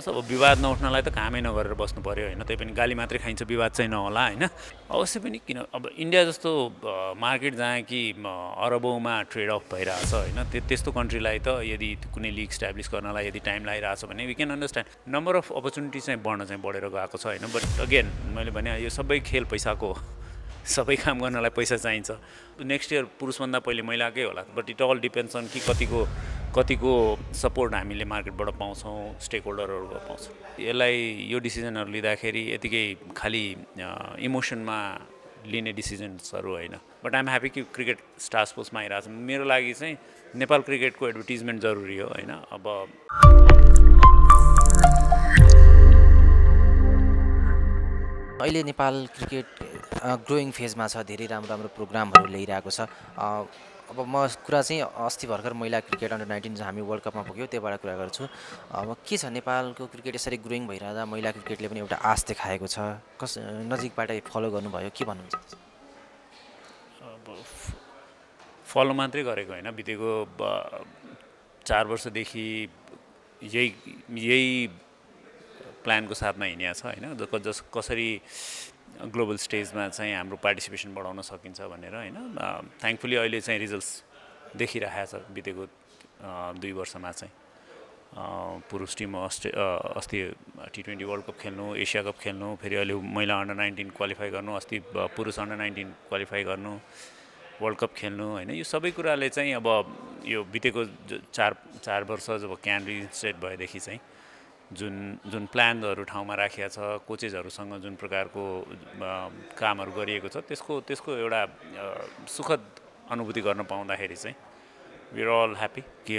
बस अब विवाद नउठ्नलाई त कामै नगरेर बस्नु पऱ्यो होइन त्यही पनि गाली मात्रै खाइन्छ विवाद चाहिँ नहोला होइन अवश्य पनि किन अब इन्डिया जस्तो मार्केट जहाँ कि अरबौँमा ट्रेड अफ भइरहेछ होइन त्यस्तो कन्ट्रीलाई त यदि कुनै लिग स्ट्याब्लिस गर्नलाई यदि टाइम छ भने we can understand number of opportunity चाहिँ बढ्न चाहिँ बढेर गएको छ होइन बट अगेन मैले भने यो सबै खेल पैसाको सबै काम गर्नलाई पैसा चाहिन्छ नेक्स्ट इयर पुरुषभन्दा पहिले महिलाकै होला but it all depends on कि कतिको कतिको सपोर्ट हामीले मार्केटबाट पाउँछौँ स्टेक होल्डरहरूबाट पाउँछौँ यसलाई यो डिसिजनहरू लिँदाखेरि यतिकै खालि इमोसनमा लिने डिसिजन्सहरू होइन बट एम ह्याप्पी कि क्रिकेट स्टार स्पोर्ट्समा आइरहेको छ मेरो लागि चाहिँ नेपाल क्रिकेटको एडभर्टिजमेन्ट जरुरी हो होइन अब अहिले नेपाल क्रिकेट ग्रोइङ फेजमा छ धेरै राम्रो राम्रो प्रोग्रामहरू ल्याइरहेको छ अब म कुरा चाहिँ अस्ति भर्खर महिला क्रिकेट अन्डर नाइन्टिन जो हामी वर्ल्ड कपमा पुग्यो त्योबाट कुरा गर्छु अब के छ नेपालको क्रिकेट यसरी ग्रोइङ भइरहँदा महिला क्रिकेटले पनि एउटा आश देखाएको छ कस नजिकबाट फलो गर्नुभयो के भन्नुहुन्छ अब फलो मात्रै गरेको होइन बितेको चार वर्षदेखि यही यही प्लानको साथमा हिँडिया छ होइन जस कसरी ग्लोबल स्टेजमा चाहिँ हाम्रो पार्टिसिपेसन बढाउन सकिन्छ भनेर होइन थ्याङ्कफुली अहिले चाहिँ रिजल्ट्स देखिरहेको छ बितेको दुई वर्षमा चाहिँ पुरुष टिम अस्ट्रे अस्ति टी ट्वेन्टी वर्ल्ड कप खेल्नु एसिया कप खेल्नु फेरि अहिले महिला अन्डर नाइन्टिन क्वालिफाई गर्नु अस्ति पुरुष अन्डर नाइन्टिन क्वालिफाई गर्नु वर्ल्ड कप खेल्नु होइन यो सबै कुराले चाहिँ अब यो बितेको चार चार वर्ष जब क्यान रिजिस्ट्रेट भएदेखि चाहिँ जुन जुन प्लानहरू ठाउँमा राखिएको छ कोचेजहरूसँग जुन प्रकारको कामहरू गरिएको छ त्यसको त्यसको एउटा सुखद अनुभूति गर्न पाउँदाखेरि चाहिँ विर अल ह्याप्पी कि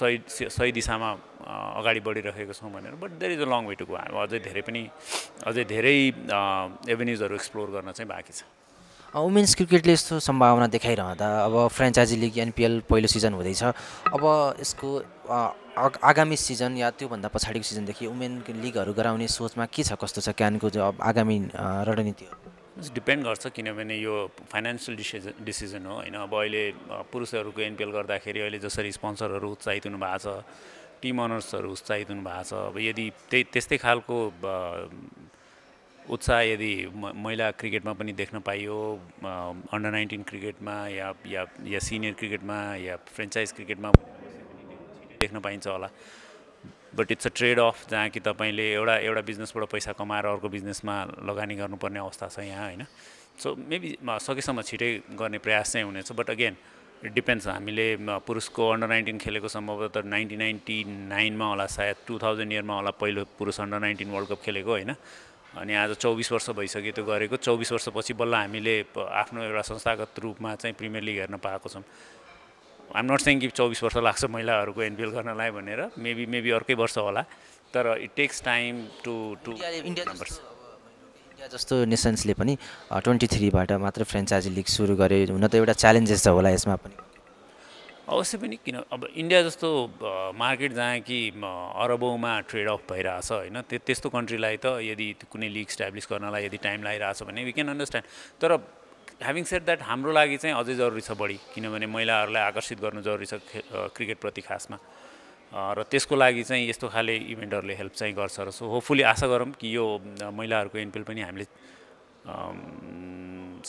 सही सही दिशामा अगाडि बढिरहेको छौँ भनेर but there is a long way to go अझै धेरै पनि अझै धेरै एभेन्युजहरू एक्सप्लोर गर्न चाहिँ बाँकी छ वुमेन्स क्रिकेटले यस्तो सम्भावना देखाइरहँदा अब फ्रेन्चाइजी लिग एनपिएल पहिलो सिजन हुँदैछ अब यसको आगामी सिजन या त्योभन्दा पछाडिको सिजनदेखि वुमेन लिगहरू गराउने सोचमा के छ कस्तो छ क्यानको अब आगामी रणनीतिहरू डिपेन्ड गर्छ किनभने यो फाइनेन्सियल डिसिजन डिसिजन हो होइन अब अहिले पुरुषहरूको एनपिएल गर्दाखेरि अहिले जसरी स्पोन्सरहरू उत्साहित हुनुभएको छ टिम अनर्सहरू उत्साहित हुनुभएको छ अब यदि त्यही त्यस्तै खालको उत्साह यदि महिला क्रिकेटमा पनि देख्न पाइयो अन्डर नाइन्टिन क्रिकेटमा या या या सिनियर क्रिकेटमा या फ्रेन्चाइज क्रिकेटमा देख्न पाइन्छ होला but it's a trade off जहाँ कि तपाईँले एउटा एउटा बिजनेसबाट पैसा कमाएर अर्को बिजनेसमा लगानी गर्नुपर्ने अवस्था छ यहाँ होइन सो मेबी सकेसम्म छिटै गर्ने प्रयास चाहिँ हुनेछ बट अगेन इट डिपेन्ड्स हामीले पुरुषको अन्डर नाइन्टिन खेलेको सम्भवतः नाइन्टिन नाइन्टी नाइनमा होला सायद टु थाउजन्ड इयरमा होला पहिलो पुरुष अन्डर नाइन्टिन वर्ल्ड कप खेलेको होइन अनि आज चौबिस वर्ष भइसक्यो त्यो गरेको चौबिस वर्षपछि बल्ल हामीले आफ्नो एउटा संस्थागत रूपमा चाहिँ प्रिमियर लिग हेर्न पाएको छौँ आइम नट सेङ कि चौबिस वर्ष लाग्छ महिलाहरूको एनपिएल गर्नलाई भनेर मेबी मेबी अर्कै वर्ष होला तर it takes time to to India जस्तो नेसन्सले पनि ट्वेन्टी थ्रीबाट मात्र फ्रेन्चाइजी लिग सुरु गरे हुन त एउटा च्यालेन्जेस छ होला यसमा पनि अवश्य पनि किन अब इन्डिया जस्तो मार्केट जहाँ कि अरबौँमा ट्रेड अफ भइरहेछ होइन त्यो त्यस्तो कन्ट्रीलाई त यदि कुनै लिग स्ट्याब्लिस गर्नलाई यदि टाइम लागिरहेछ भने वी क्यान अन्डरस्ट्यान्ड तर ह्याभिङ सेट द्याट हाम्रो लागि चाहिँ अझै जरुरी छ बढी किनभने महिलाहरूलाई आकर्षित गर्नु जरुरी छ क्रिकेटप्रति खासमा र त्यसको लागि चाहिँ यस्तो खाले इभेन्टहरूले हेल्प चाहिँ गर्छ र सो होपफुली आशा गरौँ कि यो महिलाहरूको एनपिएल पनि हामीले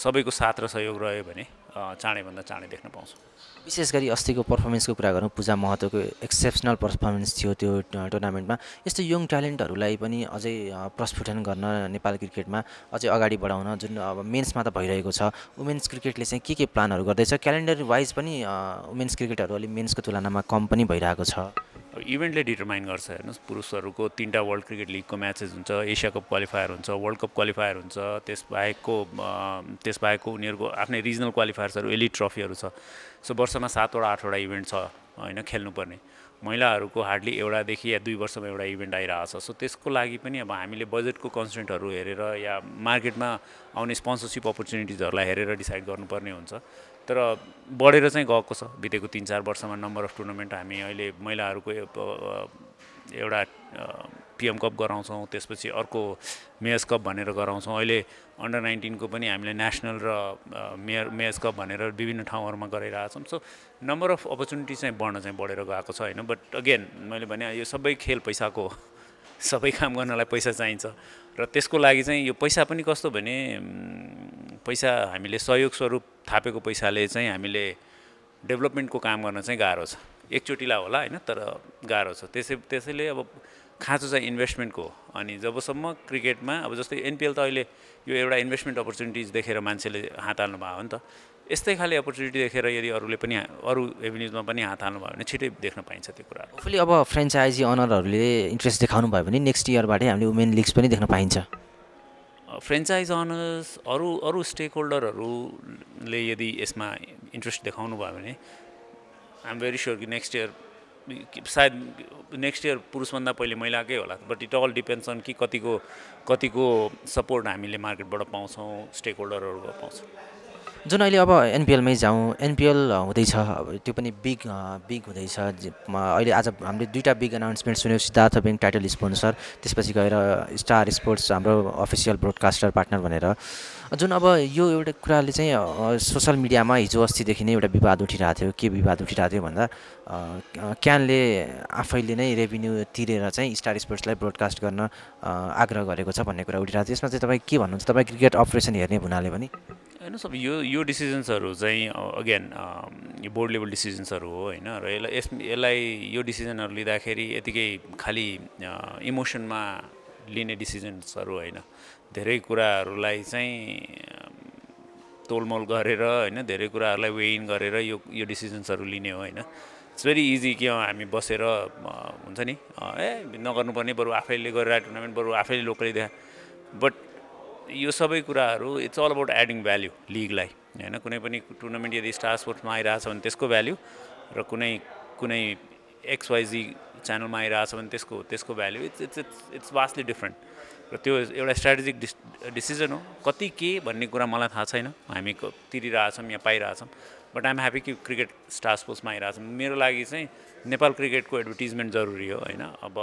सबैको साथ र सहयोग रह्यो भने चाँडैभन्दा चाँडै देख्न पाउँछौँ विशेष गरी अस्तिको पर्फर्मेन्सको कुरा गरौँ पूजा महतोको एक्सेप्सनल पर्फर्मेन्स थियो त्यो टुर्नामेन्टमा यस्तो यङ ट्यालेन्टहरूलाई पनि अझै प्रस्फुटन गर्न नेपाल क्रिकेटमा अझै अगाडि बढाउन जुन अब मेन्समा त भइरहेको छ वुमेन्स क्रिकेटले चाहिँ के के प्लानहरू गर्दैछ क्यालेन्डर वाइज पनि वुमेन्स क्रिकेटहरू अलिक मेन्सको तुलनामा कम पनि भइरहेको छ अब इभेन्टले डिटर्माइन गर्छ हेर्नुहोस् पुरुषहरूको तिनवटा वर्ल्ड क्रिकेट लिगको म्याचेस हुन्छ एसिया कप क्वालिफायर हुन्छ वर्ल्ड कप क्वालिफायर हुन्छ त्यसबाहेकको त्यसबाहेकको उनीहरूको आफ्नै रिजनल क्वालिफायर्सहरू एलिट ट्रफीहरू छ सो वर्षमा सातवटा आठवटा इभेन्ट छ होइन खेल्नुपर्ने महिलाहरूको हार्डली एउटादेखि या दुई वर्षमा एउटा इभेन्ट आइरहेको छ सो त्यसको लागि पनि अब हामीले बजेटको कन्सेन्टहरू हेरेर या मार्केटमा आउने स्पोन्सरसिप अपर्च्युनिटिजहरूलाई हेरेर डिसाइड गर्नुपर्ने हुन्छ तर बढेर चाहिँ गएको छ बितेको तिन चार वर्षमा नम्बर अफ टुर्नामेन्ट हामी अहिले महिलाहरूको एउटा पिएम कप गराउँछौँ त्यसपछि अर्को मेयर्स कप भनेर गराउँछौँ अहिले अन्डर नाइन्टिनको पनि हामीले नेसनल र मेयर मेयर्स कप भनेर विभिन्न ठाउँहरूमा छौँ सो नम्बर अफ अपर्च्युनिटी चाहिँ बढ्न चाहिँ बढेर गएको छ होइन बट अगेन मैले भने यो सबै खेल पैसाको सबै काम गर्नलाई पैसा चाहिन्छ र त्यसको लागि चाहिँ यो पैसा पनि कस्तो भने पैसा हामीले सहयोग स्वरूप थापेको पैसाले चाहिँ हामीले डेभलपमेन्टको काम गर्न चाहिँ गाह्रो छ एकचोटिला होला होइन तर गाह्रो छ त्यसै त्यसैले अब खाँचो चाहिँ इन्भेस्टमेन्टको हो अनि जबसम्म क्रिकेटमा अब जस्तै एनपिएल त अहिले यो एउटा इन्भेस्टमेन्ट अपर्च्युनिटिज देखेर मान्छेले हात हाल्नु भयो नि त यस्तै खाले अपर्च्युनिटी देखेर यदि अरूले पनि अरू एभेन्युजमा पनि हात हाल्नुभयो भने छिटै देख्न पाइन्छ त्यो कुरा आफूले अब फ्रेन्चाइजी अनरहरूले इन्ट्रेस्ट देखाउनु भयो भने नेक्स्ट इयरबाटै हामीले वुमेन लिग्स पनि देख्न पाइन्छ फ्रेन्चाइज अनर्स अरू अरू स्टेक होल्डरहरूले यदि यसमा इन्ट्रेस्ट देखाउनु भयो भने आइ भेरी स्योर कि नेक्स्ट इयर सायद नेक्स्ट इयर पुरुषभन्दा पहिले महिलाकै होला but it all depends on कि कतिको कतिको सपोर्ट हामीले मार्केटबाट पाउँछौँ स्टेक होल्डरहरूबाट पाउँछौँ जुन अहिले अब एनपिएलमै जाउँ एनपिएल हुँदैछ अब त्यो पनि बिग बिग हुँदैछ अहिले आज हामीले दुईवटा बिग अनाउन्समेन्ट सुन्यौँ सिद्धार्थ ब्याङ्क टाइटल स्पोन्सर त्यसपछि गएर स्टार स्पोर्ट्स हाम्रो अफिसियल ब्रोडकास्टर पार्टनर भनेर जुन अब यो एउटा कुराले चाहिँ सोसल मिडियामा हिजो अस्तिदेखि नै एउटा विवाद उठिरहेको थियो के विवाद उठिरहेको थियो भन्दा क्यानले आफैले नै रेभिन्यू तिरेर चाहिँ स्टार स्पोर्ट्सलाई ब्रोडकास्ट गर्न आग्रह गरेको छ भन्ने कुरा उठिरहेको थियो यसमा चाहिँ तपाईँ के भन्नुहुन्छ तपाईँ क्रिकेट अपरेसन हेर्ने हुनाले पनि होइन सब यो यो डिसिजन्सहरू चाहिँ अगेन यो बोर्ड लेभल डिसिजन्सहरू हो होइन र यसलाई यस यसलाई यो डिसिजनहरू लिँदाखेरि यतिकै खालि इमोसनमा लिने डिसिजन्सहरू होइन धेरै कुराहरूलाई चाहिँ तोलमोल गरेर होइन धेरै कुराहरूलाई वेइन गरेर यो यो डिसिजन्सहरू लिने हो होइन इट्स भेरी इजी कि हामी बसेर हुन्छ नि ए नगर्नुपर्ने बरु आफैले गरेर टुर्नामेन्ट बरु आफैले लोकली देखा बट यो सबै कुराहरू it's all about adding value लिगलाई होइन कुनै पनि टुर्नामेन्ट यदि स्टार स्पोर्ट्समा आइरहेछ भने त्यसको भ्याल्यु र कुनै कुनै एक्सवाइजी च्यानलमा आइरहेछ भने त्यसको त्यसको value it's it's it's it's vastly different र त्यो एउटा स्ट्राटेजिक डिस डिसिजन हो कति के भन्ने कुरा मलाई थाहा छैन हामी तिरिरहेछौँ या पाइरहेछौँ बट आइएम ह्याप्पी कि क्रिकेट स्टार स्पोर्ट्समा आइरहेछौँ मेरो लागि चाहिँ नेपाल क्रिकेटको एडभर्टिजमेन्ट जरुरी हो होइन अब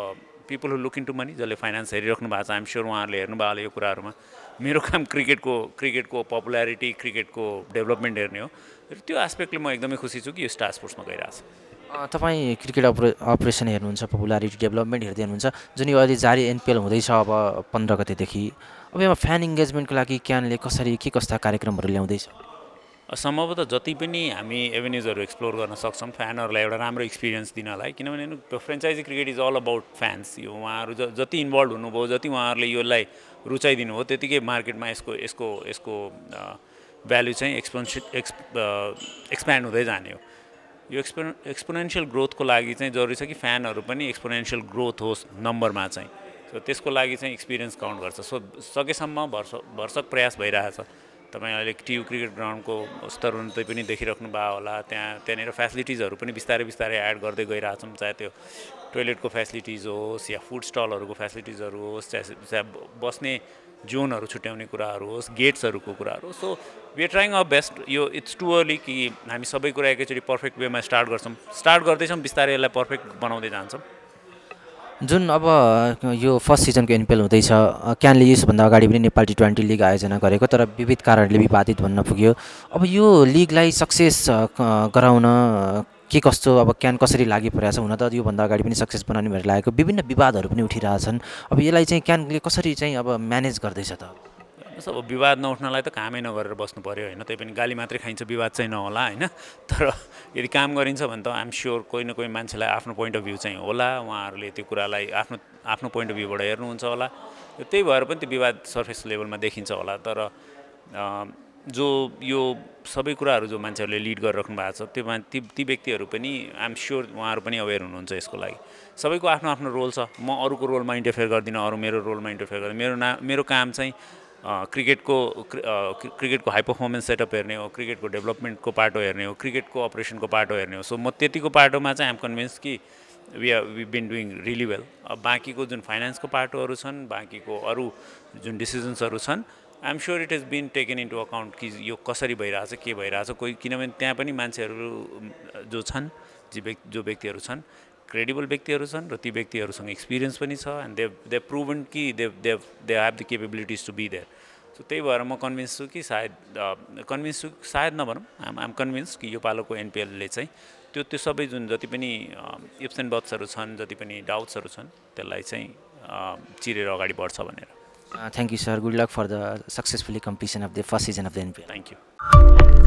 people who look to money जसले फाइनेन्स हेरिराख्नु भएको छ आइम स्योर उहाँहरूले हेर्नुभयो होला यो कुराहरूमा मेरो काम क्रिकेटको क्रिकेटको पपुल्यारिटी क्रिकेटको डेभलपमेन्ट हेर्ने हो र त्यो आस्पेक्टले म एकदमै खुसी छु कि यो स्टार स्पोर्ट्समा गइरहेको छ तपाईँ क्रिकेट अपरे अपरेसन हेर्नुहुन्छ पपुल्यारिटी डेभलपमेन्ट हेर्दै हुनुहुन्छ जुन यो अहिले जारी एनपिएल हुँदैछ अब पन्ध्र गतेदेखि अब यहाँ फ्यान इङ्गेजमेन्टको लागि क्यानले कसरी के कस्ता कार्यक्रमहरू ल्याउँदैछ सम्भवतः जति पनि हामी एभेन्युजहरू एक्सप्लोर गर्न सक्छौँ फ्यानहरूलाई एउटा राम्रो एक्सपिरियन्स दिनलाई किनभने franchise cricket is all about fans यो उहाँहरू जति इन्भल्भ हुनुभयो जति उहाँहरूले यसलाई रुचाइदिनु हो त्यतिकै मार्केटमा यसको यसको यसको भ्याल्यु चाहिँ एक्सपोन्सि एक्स एक्सप्यान्ड हुँदै जाने हो यो एक्सपो एक्सपोनेन्सियल ग्रोथको लागि चाहिँ जरुरी छ कि फ्यानहरू पनि एक्सपोनेन्सियल ग्रोथ होस् नम्बरमा चाहिँ सो त्यसको लागि चाहिँ एक्सपिरियन्स काउन्ट गर्छ सो सकेसम्म भर्स भर्सक प्रयास भइरहेछ तपाईँ अहिले टियु क्रिकेट ग्राउन्डको स्तर उन्नति पनि देखिराख्नुभयो होला त्यहाँ त्यहाँनिर फेसिलिटिजहरू पनि बिस्तारै बिस्तारै एड गर्दै गइरहेछौँ चाहे त्यो टोइलेटको फेसिलिटिज होस् या फुड स्टलहरूको फेसिलिटिजहरू होस् चाहे चाहे बस्ने जोनहरू छुट्याउने कुराहरू होस् गेट्सहरूको कुराहरू होस् so we trying a best यो इट्स टु अर्ली कि हामी सबै कुरा एकैचोटि पर्फेक्ट वेमा स्टार्ट गर्छौँ स्टार्ट गर्दैछौँ बिस्तारै यसलाई पर्फेक्ट बनाउँदै जान्छौँ जुन अब यो फर्स्ट सिजनको एनपिएल हुँदैछ क्यानले यसभन्दा अगाडि पनि नेपाल टी ट्वेन्टी लिग आयोजना गरेको तर विविध कारणले विवादित भन्न पुग्यो अब यो लिगलाई सक्सेस गराउन के कस्तो अब क्यान कसरी लागि परेको छ हुन त योभन्दा अगाडि पनि सक्सेस बनाउने भएर लागेको विभिन्न विवादहरू पनि उठिरहेछन् अब यसलाई चाहिँ क्यानले कसरी चाहिँ अब म्यानेज गर्दैछ त बस अब विवाद नउठ्नलाई त कामै नगरेर बस्नु पऱ्यो होइन त्यही पनि गाली मात्रै खाइन्छ विवाद चाहिँ नहोला होइन तर यदि काम गरिन्छ भने त आइएम स्योर कोही न कोही मान्छेलाई आफ्नो पोइन्ट अफ भ्यू चाहिँ होला उहाँहरूले त्यो कुरालाई आफ्नो आफ्नो पोइन्ट अफ भ्यूबाट हेर्नुहुन्छ होला त्यही भएर पनि त्यो विवाद सर्फेस लेभलमा देखिन्छ होला तर जो यो सबै कुराहरू जो मान्छेहरूले लिड गरिराख्नु भएको छ त्यो ती ती व्यक्तिहरू पनि आइएम स्योर उहाँहरू पनि अवेर हुनुहुन्छ यसको लागि सबैको आफ्नो आफ्नो रोल छ म अरूको रोलमा इन्टरफेयर गर्दिनँ अरू मेरो रोलमा इन्टरफेयर गर्दिनँ मेरो ना मेरो काम चाहिँ क्रिकेटको क्रिकेटको हाई पर्फर्मेन्स सेटअप हेर्ने हो क्रिकेटको डेभलपमेन्टको पाटो हेर्ने हो क्रिकेटको अपरेसनको पाटो हेर्ने हो सो म त्यतिको पाटोमा चाहिँ आइएम कन्भिन्स कि we are we been doing really well बाँकीको जुन फाइनेन्सको पाटोहरू छन् बाँकीको अरू जुन डिसिजन्सहरू छन् I'm sure it is been taken into account कि यो कसरी भइरहेछ के भइरहेछ कोही किनभने त्यहाँ पनि मान्छेहरू जो छन् जी व्यक्ति जो व्यक्तिहरू छन् क्रेडिबल व्यक्तिहरू छन् र ती व्यक्तिहरूसँग एक्सपिरियन्स पनि छ एन्ड दे दे प्रुभन कि they they they have the capabilities to be there so त्यही भएर म कन्भिन्स छु कि सायद कन्भिन्स छु सायद नभनौँ आम आम कन्भिन्स कि यो पालोको एनपिएलले चाहिँ त्यो त्यो सबै जुन जति पनि इप्स एन्ड बथ्सहरू छन् जति पनि डाउट्सहरू छन् त्यसलाई चाहिँ चिरेर अगाडि बढ्छ भनेर thank you sir good luck for the successfully competition of the first season of the NPL thank you